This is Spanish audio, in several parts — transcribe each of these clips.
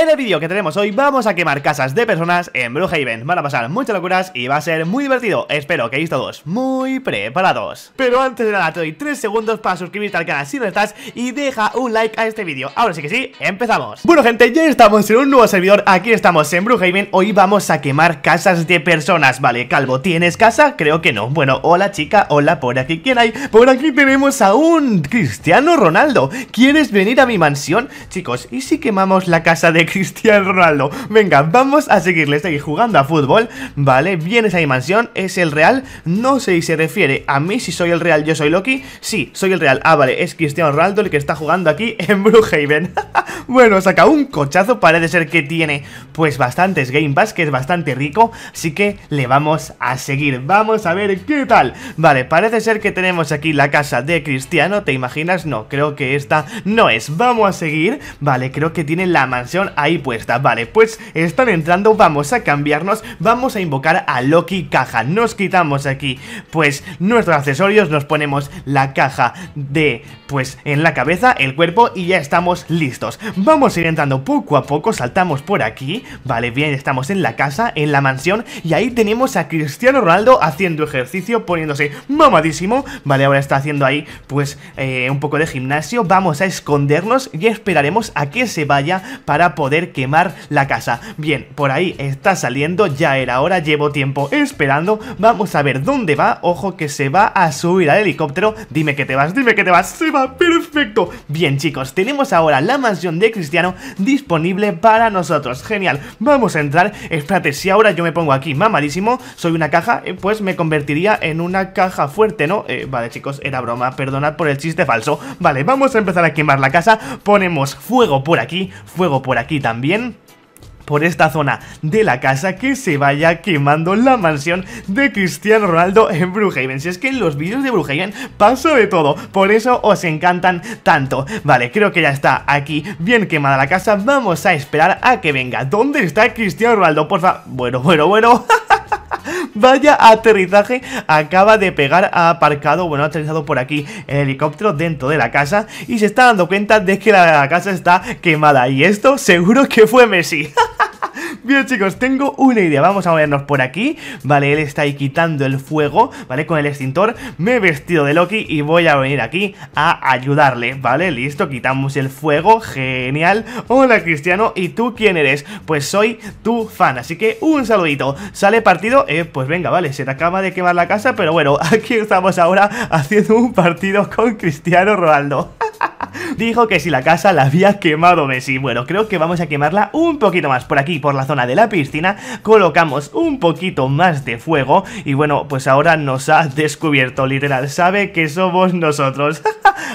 En el vídeo que tenemos hoy vamos a quemar casas de personas en Brookhaven Van a pasar muchas locuras y va a ser muy divertido Espero que estéis todos muy preparados Pero antes de nada te doy 3 segundos para suscribirte al canal si no estás Y deja un like a este vídeo Ahora sí que sí, empezamos Bueno gente, ya estamos en un nuevo servidor Aquí estamos en Brookhaven Hoy vamos a quemar casas de personas Vale, Calvo, ¿tienes casa? Creo que no Bueno, hola chica, hola por aquí ¿Quién hay? Por aquí tenemos a un Cristiano Ronaldo ¿Quieres venir a mi mansión? Chicos, ¿y si quemamos la casa de Cristiano Ronaldo. Venga, vamos a seguirle, estoy jugando a fútbol, ¿vale? Viene esa mansión, es el Real, no sé si se refiere a mí, si soy el Real, yo soy Loki, sí, soy el Real, ah, vale, es Cristiano Ronaldo el que está jugando aquí en Brookhaven. bueno, saca un cochazo, parece ser que tiene, pues, bastantes Game Pass, que es bastante rico, así que le vamos a seguir, vamos a ver qué tal. Vale, parece ser que tenemos aquí la casa de Cristiano, ¿te imaginas? No, creo que esta no es, vamos a seguir, vale, creo que tiene la mansión ahí puesta Vale, pues están entrando, vamos a cambiarnos Vamos a invocar a Loki Caja Nos quitamos aquí, pues Nuestros accesorios, nos ponemos la caja De, pues, en la cabeza El cuerpo y ya estamos listos Vamos a ir entrando poco a poco, saltamos por aquí Vale, bien, estamos en la casa En la mansión, y ahí tenemos a Cristiano Ronaldo haciendo ejercicio Poniéndose mamadísimo, vale, ahora está haciendo ahí Pues, eh, un poco de gimnasio Vamos a escondernos y esperaremos a que se vaya Para poder poder quemar la casa. Bien, por ahí está saliendo, ya era hora, llevo tiempo esperando. Vamos a ver dónde va, ojo que se va a subir al helicóptero. Dime que te vas, dime que te vas, se va, perfecto. Bien chicos, tenemos ahora la mansión de Cristiano disponible para nosotros. Genial, vamos a entrar. Espérate, si ahora yo me pongo aquí mamadísimo, soy una caja, eh, pues me convertiría en una caja fuerte, ¿no? Eh, vale chicos, era broma, perdonad por el chiste falso. Vale, vamos a empezar a quemar la casa, ponemos fuego por aquí, fuego por aquí y también por esta zona de la casa que se vaya quemando la mansión de Cristiano Ronaldo en Brookhaven. Si es que en los vídeos de Brookhaven paso de todo, por eso os encantan tanto. Vale, creo que ya está aquí bien quemada la casa, vamos a esperar a que venga. ¿Dónde está Cristiano Ronaldo? Porfa, bueno, bueno, bueno... Vaya aterrizaje acaba de pegar ha aparcado, bueno, ha aterrizado por aquí el helicóptero dentro de la casa y se está dando cuenta de que la, casa está quemada y esto seguro que fue Messi Bien, chicos, tengo una idea. Vamos a movernos por aquí. Vale, él está ahí quitando el fuego, ¿vale? Con el extintor. Me he vestido de Loki y voy a venir aquí a ayudarle, ¿vale? Listo, quitamos el fuego. Genial. Hola, Cristiano. ¿Y tú quién eres? Pues soy tu fan. Así que un saludito. ¿Sale partido? Eh, pues venga, vale. Se te acaba de quemar la casa, pero bueno, aquí estamos ahora haciendo un partido con Cristiano Ronaldo. dijo que si la casa la había quemado Messi. Bueno, creo que vamos a quemarla un poquito más por aquí, por la zona de la piscina. Colocamos un poquito más de fuego y bueno, pues ahora nos ha descubierto, literal. Sabe que somos nosotros.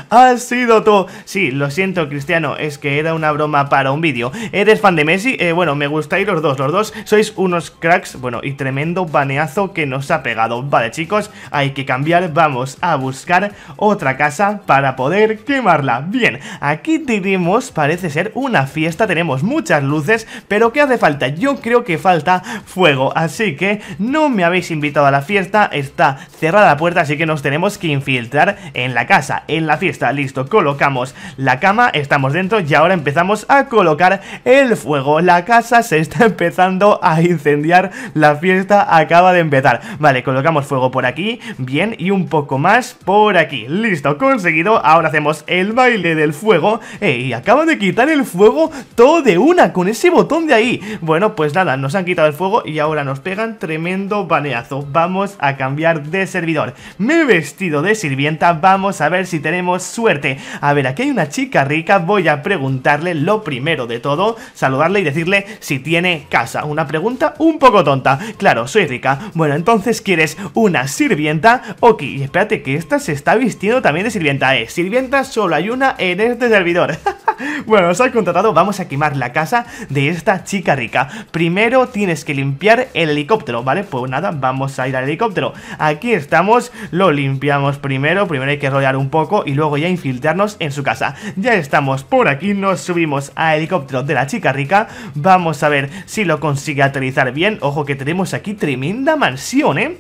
Ha sido tú! Sí, lo siento, Cristiano, es que era una broma para un vídeo. ¿Eres fan de Messi? Eh, bueno, me gustáis los dos, los dos. Sois unos cracks, bueno, y tremendo baneazo que nos ha pegado. Vale, chicos, hay que cambiar. Vamos a buscar otra casa para poder quemarla. Bien, aquí tenemos, parece ser, una fiesta, tenemos muchas luces, pero ¿qué hace falta? Yo creo que falta fuego, así que no me habéis invitado a la fiesta, está cerrada la puerta, así que nos tenemos que infiltrar en la casa, en la fiesta, listo, colocamos la cama, estamos dentro y ahora empezamos a colocar el fuego, la casa se está empezando a incendiar, la fiesta acaba de empezar, vale, colocamos fuego por aquí, bien, y un poco más por aquí, listo, conseguido, ahora hacemos el baile del fuego. y acaba de quitar el fuego todo de una con ese botón de ahí. Bueno, pues nada, nos han quitado el fuego y ahora nos pegan tremendo baneazo. Vamos a cambiar de servidor. Me he vestido de sirvienta, vamos a ver si tenemos suerte. A ver, aquí hay una chica rica, voy a preguntarle lo primero de todo, saludarle y decirle si tiene casa. Una pregunta un poco tonta. Claro, soy rica. Bueno, entonces quieres una sirvienta. Ok, espérate que esta se está vistiendo también de sirvienta. Eh, sirvienta solo hay una en este servidor Bueno, os has contratado, vamos a quemar la casa de esta chica rica Primero tienes que limpiar el helicóptero, ¿vale? Pues nada, vamos a ir al helicóptero Aquí estamos, lo limpiamos primero Primero hay que rollar un poco y luego ya infiltrarnos en su casa Ya estamos por aquí, nos subimos al helicóptero de la chica rica Vamos a ver si lo consigue aterrizar bien Ojo que tenemos aquí tremenda mansión, ¿eh?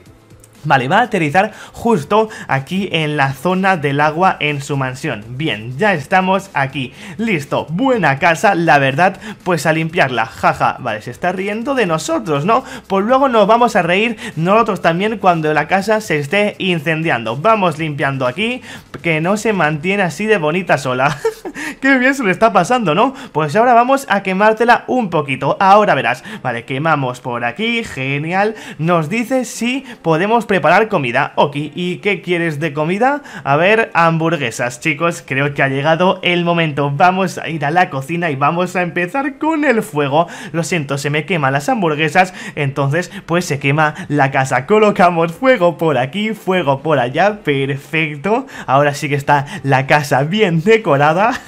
Vale, va a aterrizar justo aquí en la zona del agua en su mansión. Bien, ya estamos aquí. Listo, buena casa, la verdad, pues a limpiarla. Jaja, vale, se está riendo de nosotros, ¿no? Pues luego nos vamos a reír nosotros también cuando la casa se esté incendiando. Vamos limpiando aquí, que no se mantiene así de bonita sola. Qué bien se le está pasando, ¿no? Pues ahora vamos a quemártela un poquito. Ahora verás. Vale, quemamos por aquí, genial. Nos dice si podemos preparar comida. Ok, ¿y qué quieres de comida? A ver, hamburguesas, chicos, creo que ha llegado el momento. Vamos a ir a la cocina y vamos a empezar con el fuego. Lo siento, se me queman las hamburguesas, entonces pues se quema la casa. Colocamos fuego por aquí, fuego por allá, perfecto. Ahora sí que está la casa bien decorada.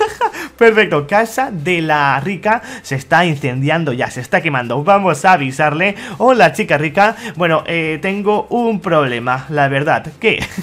Perfecto, casa de la rica se está incendiando ya, se está quemando. Vamos a avisarle. Hola, chica rica. Bueno, eh, tengo un problema, la verdad. ¿Qué?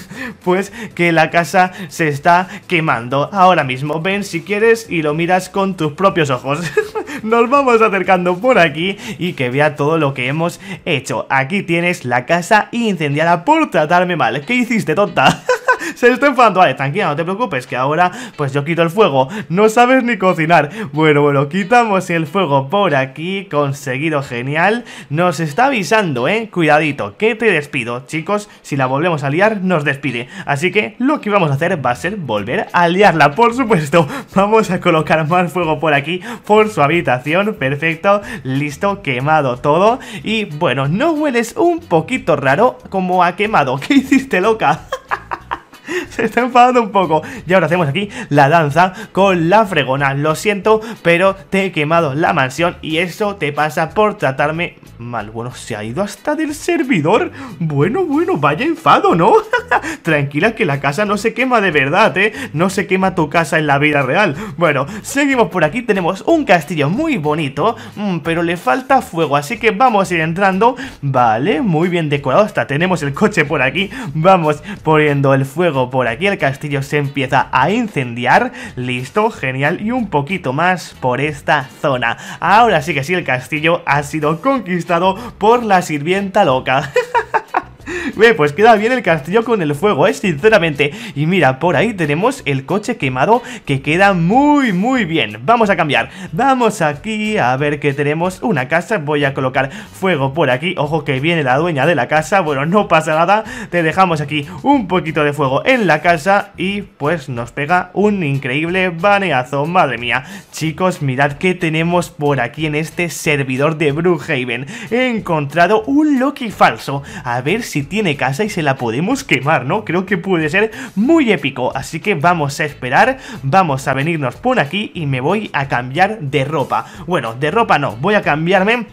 Pues que la casa se está quemando ahora mismo. Ven si quieres y lo miras con tus propios ojos. Nos vamos acercando por aquí y que vea todo lo que hemos hecho. Aquí tienes la casa incendiada por tratarme mal. ¿Qué hiciste, tonta? Se está enfadando. Vale, tranquila, no te preocupes, que ahora pues yo quito el fuego. No sabes ni cocinar. Bueno, bueno, quitamos el fuego por aquí. Conseguido, genial. Nos está avisando, ¿eh? Cuidadito, que te despido. Chicos, si la volvemos a liar, nos despide. Así que lo que vamos a hacer va a ser volver a liarla, por supuesto. Vamos a colocar más fuego por aquí, por su habitación. Perfecto, listo, quemado todo. Y bueno, ¿no hueles un poquito raro como ha quemado? ¿Qué hiciste, loca? se está enfadando un poco. Y ahora hacemos aquí la danza con la fregona. Lo siento, pero te he quemado la mansión y eso te pasa por tratarme mal. Bueno, se ha ido hasta del servidor. Bueno, bueno, vaya enfado, ¿no? Tranquila que la casa no se quema de verdad, ¿eh? No se quema tu casa en la vida real. Bueno, seguimos por aquí. Tenemos un castillo muy bonito, mm, pero le falta fuego. Así que vamos a ir entrando. Vale, muy bien decorado. Hasta tenemos el coche por aquí. Vamos poniendo el fuego por aquí el castillo se empieza a incendiar. Listo, genial. Y un poquito más por esta zona. Ahora sí que sí, el castillo ha sido conquistado por la sirvienta loca. pues queda bien el castillo con el fuego, es ¿eh? Sinceramente. Y mira, por ahí tenemos el coche quemado que queda muy, muy bien. Vamos a cambiar. Vamos aquí a ver que tenemos una casa. Voy a colocar fuego por aquí. Ojo que viene la dueña de la casa. Bueno, no pasa nada. Te dejamos aquí un poquito de fuego en la casa y pues nos pega un increíble baneazo. Madre mía. Chicos, mirad que tenemos por aquí en este servidor de Brookhaven. He encontrado un Loki falso. A ver si tiene casa y se la podemos quemar, ¿no? Creo que puede ser muy épico, así que vamos a esperar, vamos a venirnos por aquí y me voy a cambiar de ropa. Bueno, de ropa no, voy a cambiarme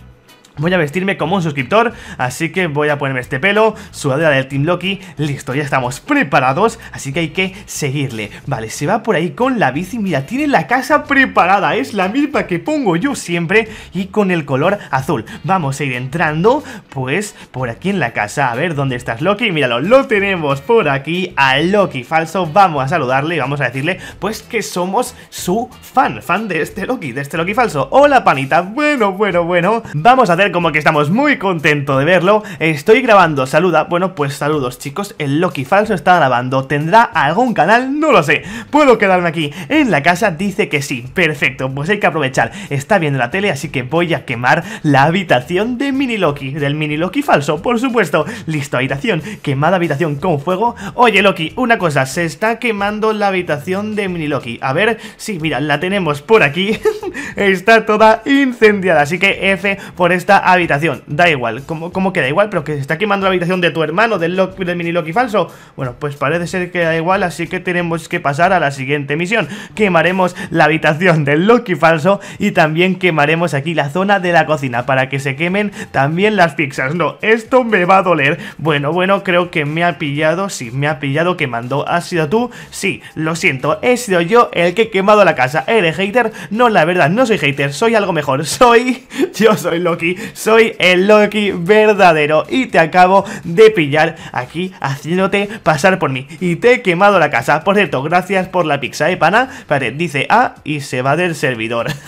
Voy a vestirme como un suscriptor, así que voy a ponerme este pelo, sudadera del Team Loki, listo, ya estamos preparados, así que hay que seguirle. Vale, se va por ahí con la bici, mira, tiene la casa preparada, es la misma que pongo yo siempre y con el color azul. Vamos a ir entrando, pues, por aquí en la casa, a ver dónde estás Loki, míralo, lo tenemos por aquí a Loki falso, vamos a saludarle y vamos a decirle, pues, que somos su fan, fan de este Loki, de este Loki falso. Hola panita, bueno, bueno, bueno, vamos a hacer como que estamos muy contentos de verlo. Estoy grabando, saluda. Bueno, pues saludos, chicos. El Loki falso está grabando. ¿Tendrá algún canal? No lo sé. ¿Puedo quedarme aquí en la casa? Dice que sí. Perfecto, pues hay que aprovechar. Está viendo la tele, así que voy a quemar la habitación de Mini Loki. Del Mini Loki falso, por supuesto. Listo, habitación. Quemada habitación con fuego. Oye, Loki, una cosa. Se está quemando la habitación de Mini Loki. A ver, sí, mira, la tenemos por aquí. está toda incendiada. Así que F por esta habitación. Da igual, como, queda que igual? Pero que se está quemando la habitación de tu hermano, del, del mini Loki falso. Bueno, pues parece ser que da igual, así que tenemos que pasar a la siguiente misión. Quemaremos la habitación del Loki falso y también quemaremos aquí la zona de la cocina para que se quemen también las pizzas. No, esto me va a doler. Bueno, bueno, creo que me ha pillado, sí, me ha pillado quemando. ¿Has sido tú? Sí, lo siento, he sido yo el que he quemado la casa. ¿Eres hater? No, la verdad, no soy hater, soy algo mejor. Soy... Yo soy Loki soy el Loki verdadero y te acabo de pillar aquí haciéndote pasar por mí. Y te he quemado la casa. Por cierto, gracias por la pizza, ¿eh, pana? Vale, dice A y se va del servidor.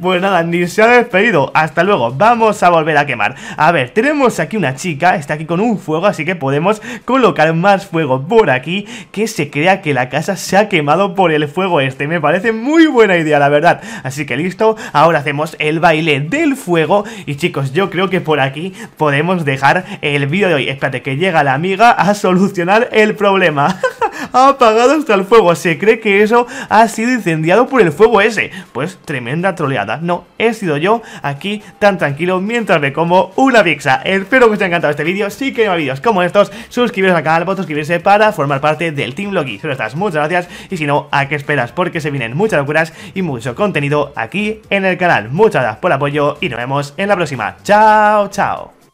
Pues nada, ni se ha despedido. Hasta luego, vamos a volver a quemar. A ver, tenemos aquí una chica, está aquí con un fuego, así que podemos colocar más fuego por aquí, que se crea que la casa se ha quemado por el fuego este. Me parece muy buena idea, la verdad. Así que listo, ahora hacemos el baile del fuego. Y chicos, yo creo que por aquí podemos dejar el vídeo de hoy. Espérate, que llega la amiga a solucionar el problema. apagado hasta el fuego. Se cree que eso ha sido incendiado por el fuego ese. Pues tremenda troleada. No, he sido yo aquí tan tranquilo mientras me como una pizza. Espero que os haya encantado este vídeo. Si queréis más vídeos como estos, suscribiros al canal, o suscribirse para formar parte del Team Loki. estás, muchas gracias. Y si no, ¿a qué esperas? Porque se vienen muchas locuras y mucho contenido aquí en el canal. Muchas gracias por el apoyo y nos vemos en la próxima. Chao, chao.